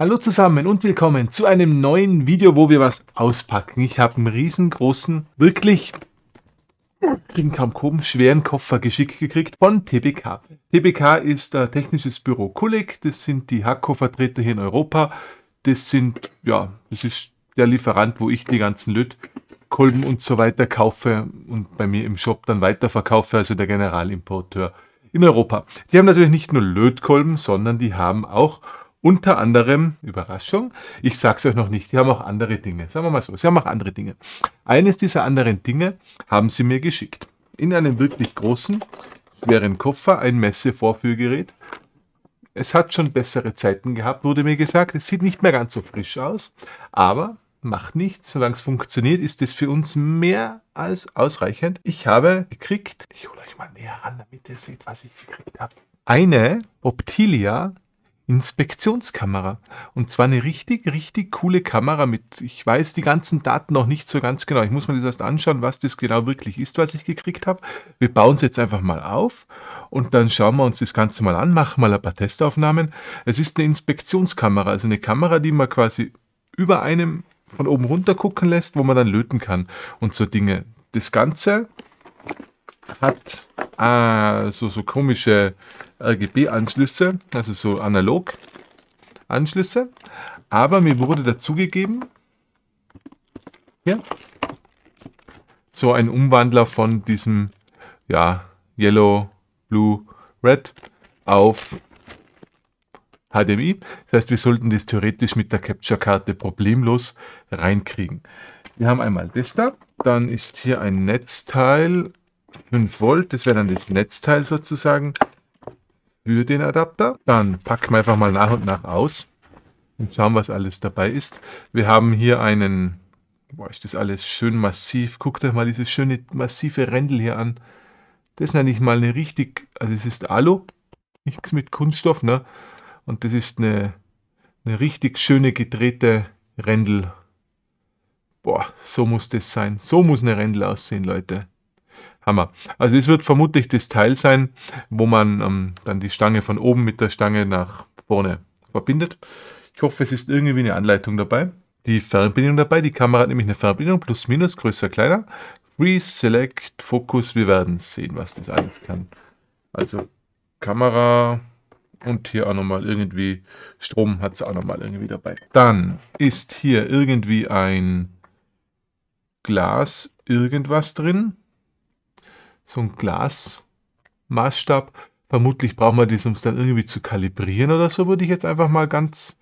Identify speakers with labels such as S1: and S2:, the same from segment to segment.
S1: Hallo zusammen und willkommen zu einem neuen Video, wo wir was auspacken. Ich habe einen riesengroßen, wirklich, kriegen kaum Koben, schweren Koffer geschickt gekriegt von TBK. TBK ist ein Technisches Büro Kulik, das sind die Hakko-Vertreter hier in Europa. Das sind, ja, das ist der Lieferant, wo ich die ganzen Lötkolben und so weiter kaufe und bei mir im Shop dann weiterverkaufe, also der Generalimporteur in Europa. Die haben natürlich nicht nur Lötkolben, sondern die haben auch unter anderem, Überraschung, ich sage es euch noch nicht, die haben auch andere Dinge. Sagen wir mal so, sie haben auch andere Dinge. Eines dieser anderen Dinge haben sie mir geschickt. In einem wirklich großen, schweren Koffer, ein Messevorführgerät. Es hat schon bessere Zeiten gehabt, wurde mir gesagt. Es sieht nicht mehr ganz so frisch aus, aber macht nichts. Solange es funktioniert, ist es für uns mehr als ausreichend. Ich habe gekriegt, ich hole euch mal näher ran, damit ihr seht, was ich gekriegt habe. Eine Optilia Inspektionskamera. Und zwar eine richtig, richtig coole Kamera mit, ich weiß die ganzen Daten noch nicht so ganz genau. Ich muss mir das erst anschauen, was das genau wirklich ist, was ich gekriegt habe. Wir bauen es jetzt einfach mal auf und dann schauen wir uns das Ganze mal an, machen mal ein paar Testaufnahmen. Es ist eine Inspektionskamera, also eine Kamera, die man quasi über einem von oben runter gucken lässt, wo man dann löten kann und so Dinge. Das Ganze hat äh, so, so komische RGB-Anschlüsse, also so analog Anschlüsse. Aber mir wurde dazugegeben, hier, so ein Umwandler von diesem, ja, Yellow, Blue, Red auf HDMI. Das heißt, wir sollten das theoretisch mit der Capture-Karte problemlos reinkriegen. Wir haben einmal das da, dann ist hier ein Netzteil 5 Volt, das wäre dann das Netzteil sozusagen für den Adapter. Dann packen wir einfach mal nach und nach aus und schauen, was alles dabei ist. Wir haben hier einen, boah, ist das alles schön massiv. Guckt euch mal dieses schöne massive Rändel hier an. Das nenne ich mal eine richtig, also es ist Alu, nichts mit Kunststoff, ne? Und das ist eine, eine richtig schöne gedrehte Rändel. Boah, so muss das sein. So muss eine Rändel aussehen, Leute. Hammer. Also es wird vermutlich das Teil sein, wo man ähm, dann die Stange von oben mit der Stange nach vorne verbindet. Ich hoffe, es ist irgendwie eine Anleitung dabei. Die Fernbedienung dabei, die Kamera hat nämlich eine Fernbedienung, plus, minus, größer, kleiner. Free, Select, Fokus, wir werden sehen, was das alles kann. Also Kamera und hier auch nochmal irgendwie, Strom hat es auch nochmal irgendwie dabei. Dann ist hier irgendwie ein Glas irgendwas drin so ein Glasmaßstab. Vermutlich brauchen wir das, um es dann irgendwie zu kalibrieren oder so, würde ich jetzt einfach mal ganz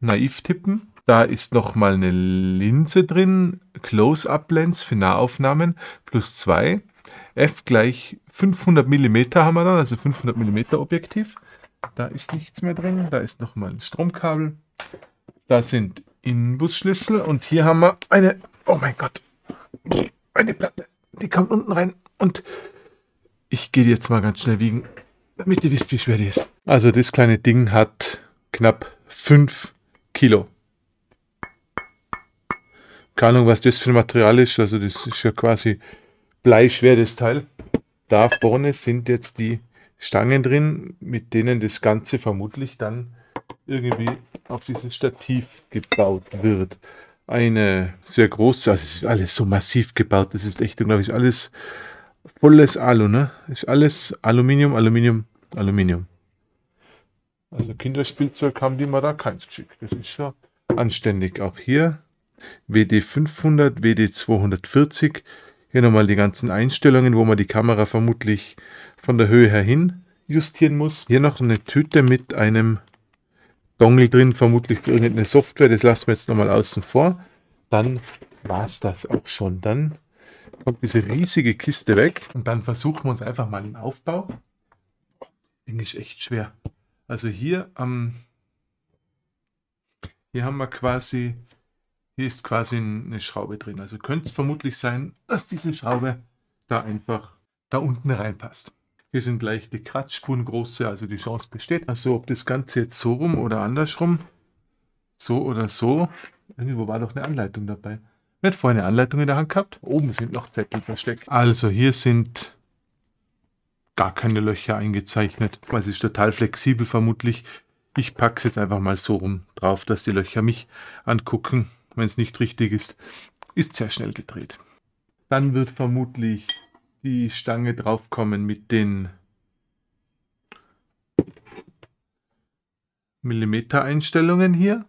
S1: naiv tippen. Da ist nochmal eine Linse drin, Close-Up-Lens für Nahaufnahmen, plus 2. F gleich 500 mm haben wir dann, also 500 mm Objektiv. Da ist nichts mehr drin, da ist nochmal ein Stromkabel. Da sind Inbusschlüssel und hier haben wir eine, oh mein Gott, eine Platte. Die kommt unten rein. Und ich gehe jetzt mal ganz schnell wiegen, damit ihr wisst, wie schwer die ist. Also das kleine Ding hat knapp 5 Kilo. Keine Ahnung, was das für ein Material ist. Also das ist ja quasi bleischwer, das Teil. Da vorne sind jetzt die Stangen drin, mit denen das Ganze vermutlich dann irgendwie auf dieses Stativ gebaut wird. Eine sehr große, also es ist alles so massiv gebaut, das ist echt unglaublich, alles volles Alu, ne? Ist alles Aluminium, Aluminium, Aluminium. Also Kinderspielzeug haben die mal da keins geschickt. Das ist ja anständig. Auch hier WD500, WD240. Hier nochmal die ganzen Einstellungen, wo man die Kamera vermutlich von der Höhe her hin justieren muss. Hier noch eine Tüte mit einem Dongle drin, vermutlich für irgendeine Software. Das lassen wir jetzt nochmal außen vor. Dann war es das auch schon. Dann kommt diese riesige Kiste weg. Und dann versuchen wir uns einfach mal den Aufbau. Ding ist echt schwer. Also hier am... Ähm, hier haben wir quasi... Hier ist quasi eine Schraube drin. Also könnte es vermutlich sein, dass diese Schraube da einfach da unten reinpasst. Hier sind gleich die Kratzspuren große, also die Chance besteht. Also ob das Ganze jetzt so rum oder andersrum, so oder so. Irgendwo war doch eine Anleitung dabei. Nicht vorhin eine Anleitung in der Hand gehabt. Oben sind noch Zettel versteckt. Also hier sind gar keine Löcher eingezeichnet. Es ist total flexibel vermutlich. Ich packe es jetzt einfach mal so rum drauf, dass die Löcher mich angucken, wenn es nicht richtig ist. Ist sehr schnell gedreht. Dann wird vermutlich die Stange draufkommen mit den Millimeter-Einstellungen hier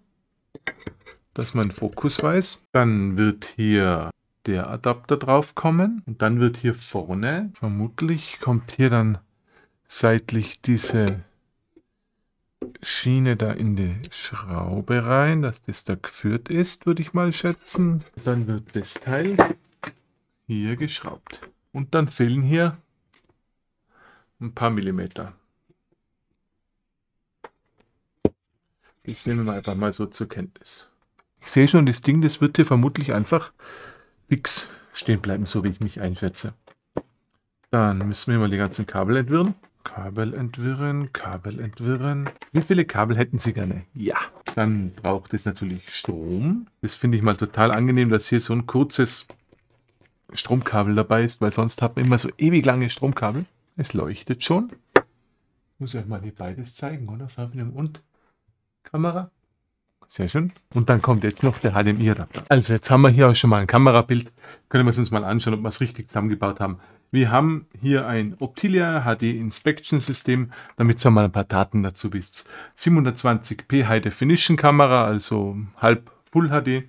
S1: dass man Fokus weiß. Dann wird hier der Adapter drauf kommen und dann wird hier vorne, vermutlich kommt hier dann seitlich diese Schiene da in die Schraube rein, dass das da geführt ist, würde ich mal schätzen. Dann wird das Teil hier geschraubt. Und dann fehlen hier ein paar Millimeter. Das nehmen wir einfach mal so zur Kenntnis. Ich sehe schon, das Ding, das wird hier vermutlich einfach fix stehen bleiben, so wie ich mich einsetze. Dann müssen wir mal die ganzen Kabel entwirren. Kabel entwirren, Kabel entwirren. Wie viele Kabel hätten Sie gerne? Ja. Dann braucht es natürlich Strom. Das finde ich mal total angenehm, dass hier so ein kurzes Stromkabel dabei ist, weil sonst hat man immer so ewig lange Stromkabel. Es leuchtet schon. Ich muss euch mal hier beides zeigen, oder? Fernbedienung und Kamera. Sehr schön. Und dann kommt jetzt noch der HDMI-Adapter. Also jetzt haben wir hier auch schon mal ein Kamerabild. Können wir es uns mal anschauen, ob wir es richtig zusammengebaut haben. Wir haben hier ein Optilia HD Inspection System, damit ihr mal ein paar Daten dazu wisst. 720p High Definition Kamera, also halb Full HD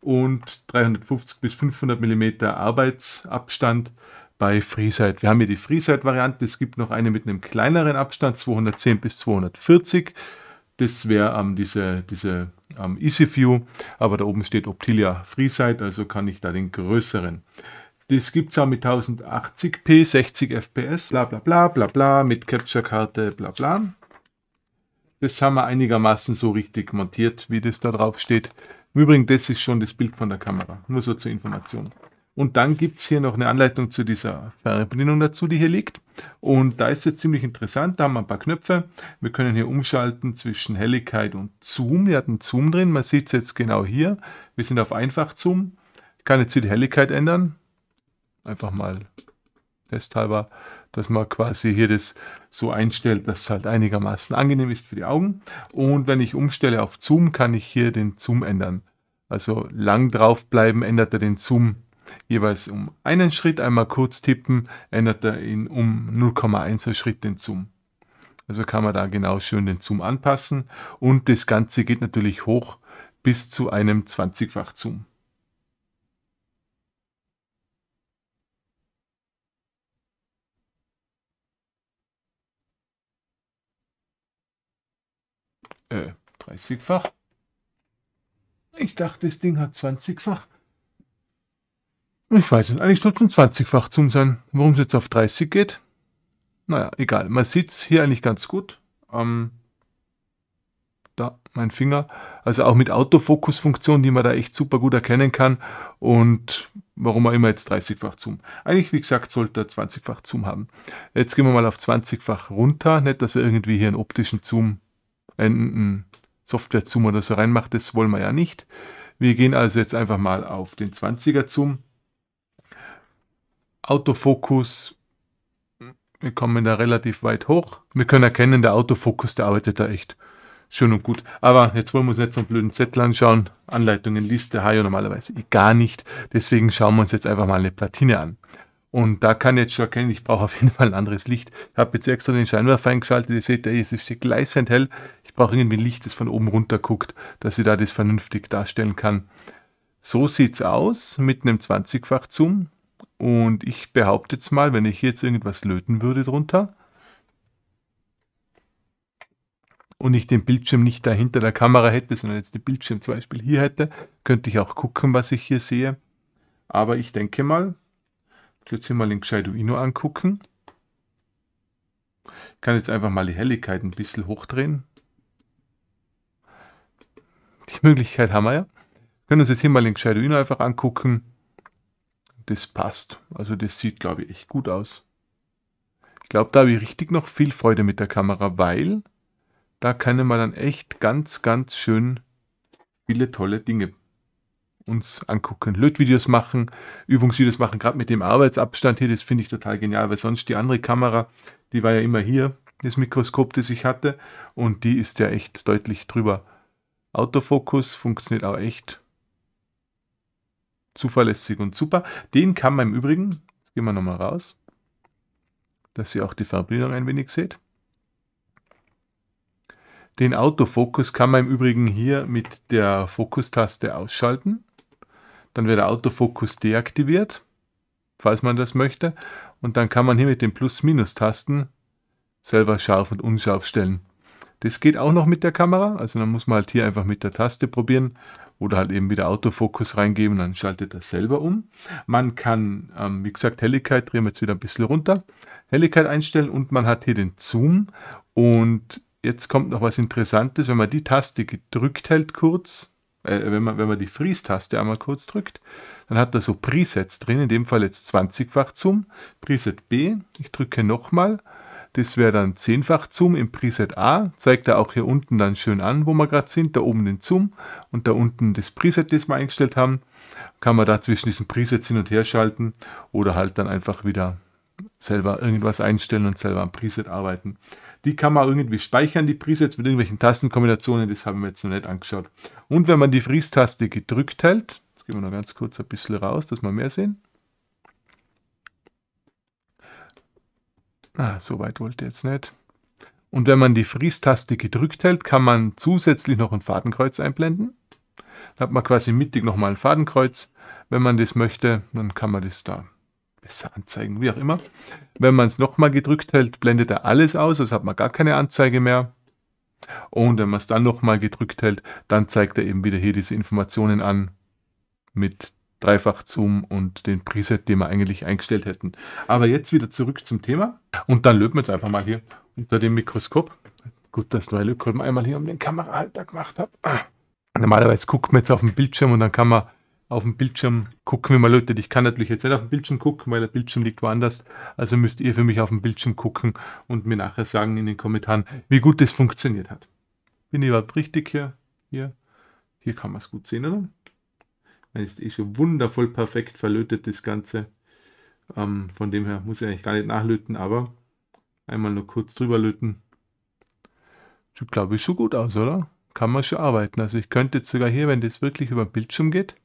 S1: und 350 bis 500 mm Arbeitsabstand bei FreeSight. Wir haben hier die freesight variante Es gibt noch eine mit einem kleineren Abstand, 210 bis 240 das wäre ähm, diese, diese ähm, Easy View, aber da oben steht Optilia FreeSight, also kann ich da den größeren. Das gibt es auch mit 1080p, 60 FPS, bla bla bla bla bla, mit Capture-Karte, bla bla. Das haben wir einigermaßen so richtig montiert, wie das da drauf steht. Im Übrigen, das ist schon das Bild von der Kamera, nur so zur Information. Und dann gibt es hier noch eine Anleitung zu dieser Fernbedienung dazu, die hier liegt. Und da ist jetzt ziemlich interessant, da haben wir ein paar Knöpfe. Wir können hier umschalten zwischen Helligkeit und Zoom. Wir hatten Zoom drin, man sieht es jetzt genau hier. Wir sind auf einfach Zoom. Ich kann jetzt hier die Helligkeit ändern. Einfach mal testhalber, dass man quasi hier das so einstellt, dass es halt einigermaßen angenehm ist für die Augen. Und wenn ich umstelle auf Zoom, kann ich hier den Zoom ändern. Also lang drauf bleiben ändert er den Zoom jeweils um einen Schritt einmal kurz tippen, ändert er ihn um 0,1 Schritt den Zoom. Also kann man da genau schön den Zoom anpassen und das Ganze geht natürlich hoch bis zu einem 20-fach Zoom. Äh, 30-fach. Ich dachte, das Ding hat 20-fach. Ich weiß nicht, eigentlich sollte es ein 20-fach Zoom sein. Warum es jetzt auf 30 geht? Naja, egal. Man sieht es hier eigentlich ganz gut. Ähm, da, mein Finger. Also auch mit Autofokus-Funktion, die man da echt super gut erkennen kann. Und warum auch immer jetzt 30-fach Zoom. Eigentlich, wie gesagt, sollte er 20-fach Zoom haben. Jetzt gehen wir mal auf 20-fach runter. Nicht, dass er irgendwie hier einen optischen Zoom, einen Software-Zoom oder so reinmacht. Das wollen wir ja nicht. Wir gehen also jetzt einfach mal auf den 20er Zoom. Autofokus, wir kommen da relativ weit hoch. Wir können erkennen, der Autofokus, der arbeitet da echt schön und gut. Aber jetzt wollen wir uns nicht so einen blöden Zettel anschauen. Anleitungen Liste, der Hajo normalerweise eh gar nicht. Deswegen schauen wir uns jetzt einfach mal eine Platine an. Und da kann ich jetzt schon erkennen, ich brauche auf jeden Fall ein anderes Licht. Ich habe jetzt extra den Scheinwerfer eingeschaltet. Ihr seht, es ist gleißend hell. Ich brauche irgendwie ein Licht, das von oben runter guckt, dass ich da das vernünftig darstellen kann. So sieht es aus mit einem 20-fach Zoom. Und ich behaupte jetzt mal, wenn ich jetzt irgendwas löten würde drunter und ich den Bildschirm nicht da hinter der Kamera hätte, sondern jetzt den Bildschirm zum Beispiel hier hätte, könnte ich auch gucken, was ich hier sehe. Aber ich denke mal, ich jetzt hier mal den Gescheiduino angucken. Ich kann jetzt einfach mal die Helligkeit ein bisschen hochdrehen. Die Möglichkeit haben wir ja. Wir können uns jetzt hier mal den Gescheiduino einfach angucken das passt. Also das sieht, glaube ich, echt gut aus. Ich glaube, da habe ich richtig noch viel Freude mit der Kamera, weil da können wir dann echt ganz, ganz schön viele tolle Dinge uns angucken. Lötvideos machen, Übungsvideos machen, gerade mit dem Arbeitsabstand hier, das finde ich total genial, weil sonst die andere Kamera, die war ja immer hier, das Mikroskop, das ich hatte, und die ist ja echt deutlich drüber. Autofokus funktioniert auch echt zuverlässig und super. Den kann man im Übrigen, jetzt gehen wir nochmal raus, dass ihr auch die Verbindung ein wenig seht. Den Autofokus kann man im Übrigen hier mit der Fokustaste ausschalten. Dann wird der Autofokus deaktiviert, falls man das möchte. Und dann kann man hier mit den Plus-Minus-Tasten selber scharf und unscharf stellen. Das geht auch noch mit der Kamera, also dann muss man halt hier einfach mit der Taste probieren oder halt eben wieder Autofokus reingeben, dann schaltet das selber um. Man kann, ähm, wie gesagt, Helligkeit drehen wir jetzt wieder ein bisschen runter, Helligkeit einstellen und man hat hier den Zoom und jetzt kommt noch was Interessantes, wenn man die Taste gedrückt hält kurz, äh, wenn, man, wenn man die Freeze-Taste einmal kurz drückt, dann hat er so Presets drin, in dem Fall jetzt 20-fach Zoom, Preset B, ich drücke nochmal das wäre dann zehnfach Zoom im Preset A. Zeigt er auch hier unten dann schön an, wo wir gerade sind. Da oben den Zoom und da unten das Preset, das wir eingestellt haben. Kann man da zwischen diesen Presets hin und her schalten oder halt dann einfach wieder selber irgendwas einstellen und selber am Preset arbeiten. Die kann man irgendwie speichern, die Presets mit irgendwelchen Tastenkombinationen, das haben wir jetzt noch nicht angeschaut. Und wenn man die Freeze-Taste gedrückt hält, jetzt gehen wir noch ganz kurz ein bisschen raus, dass wir mehr sehen. Na, ah, so weit wollte jetzt nicht. Und wenn man die fries taste gedrückt hält, kann man zusätzlich noch ein Fadenkreuz einblenden. Dann hat man quasi mittig nochmal ein Fadenkreuz. Wenn man das möchte, dann kann man das da besser anzeigen, wie auch immer. Wenn man es nochmal gedrückt hält, blendet er alles aus, also hat man gar keine Anzeige mehr. Und wenn man es dann nochmal gedrückt hält, dann zeigt er eben wieder hier diese Informationen an mit Dreifach-Zoom und den Preset, den wir eigentlich eingestellt hätten. Aber jetzt wieder zurück zum Thema. Und dann löten wir jetzt einfach mal hier unter dem Mikroskop. Gut, dass neue Lötkolben einmal hier um den Kamerahalter gemacht habe. Ah. Normalerweise guckt man jetzt auf den Bildschirm und dann kann man auf dem Bildschirm gucken, wie man lötet. Ich kann natürlich jetzt nicht auf dem Bildschirm gucken, weil der Bildschirm liegt woanders. Also müsst ihr für mich auf dem Bildschirm gucken und mir nachher sagen in den Kommentaren, wie gut das funktioniert hat. Bin ich überhaupt richtig hier? Hier, hier kann man es gut sehen, oder? Dann ist eh schon wundervoll perfekt verlötet das Ganze. Ähm, von dem her muss ich eigentlich gar nicht nachlöten, aber einmal nur kurz drüber löten. Sieht, glaube ich, schon gut aus, oder? Kann man schon arbeiten. Also ich könnte jetzt sogar hier, wenn das wirklich über den Bildschirm geht,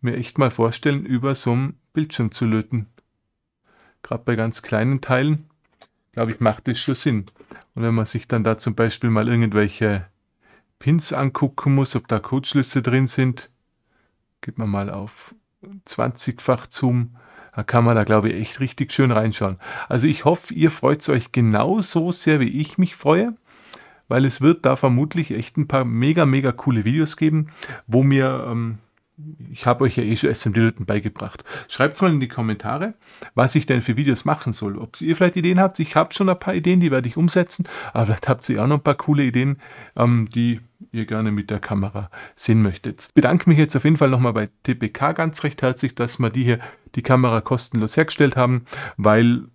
S1: mir echt mal vorstellen, über so einen Bildschirm zu löten. Gerade bei ganz kleinen Teilen, glaube ich, macht das schon Sinn. Und wenn man sich dann da zum Beispiel mal irgendwelche Pins angucken muss, ob da Codeschlüsse drin sind, geht man mal auf 20-fach Zoom, da kann man da, glaube ich, echt richtig schön reinschauen. Also ich hoffe, ihr freut euch genauso sehr, wie ich mich freue, weil es wird da vermutlich echt ein paar mega, mega coole Videos geben, wo mir, ähm, ich habe euch ja eh schon smd diletten beigebracht. Schreibt mal in die Kommentare, was ich denn für Videos machen soll. Ob ihr vielleicht Ideen habt, ich habe schon ein paar Ideen, die werde ich umsetzen, aber vielleicht habt ihr auch noch ein paar coole Ideen, ähm, die ihr gerne mit der Kamera sehen möchtet. Ich bedanke mich jetzt auf jeden Fall nochmal bei TPK ganz recht herzlich, dass wir die hier die Kamera kostenlos hergestellt haben, weil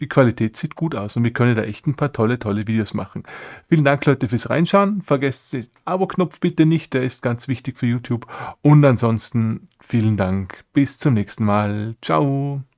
S1: die Qualität sieht gut aus und wir können da echt ein paar tolle, tolle Videos machen. Vielen Dank Leute fürs Reinschauen. Vergesst den Abo-Knopf bitte nicht, der ist ganz wichtig für YouTube. Und ansonsten vielen Dank. Bis zum nächsten Mal. Ciao.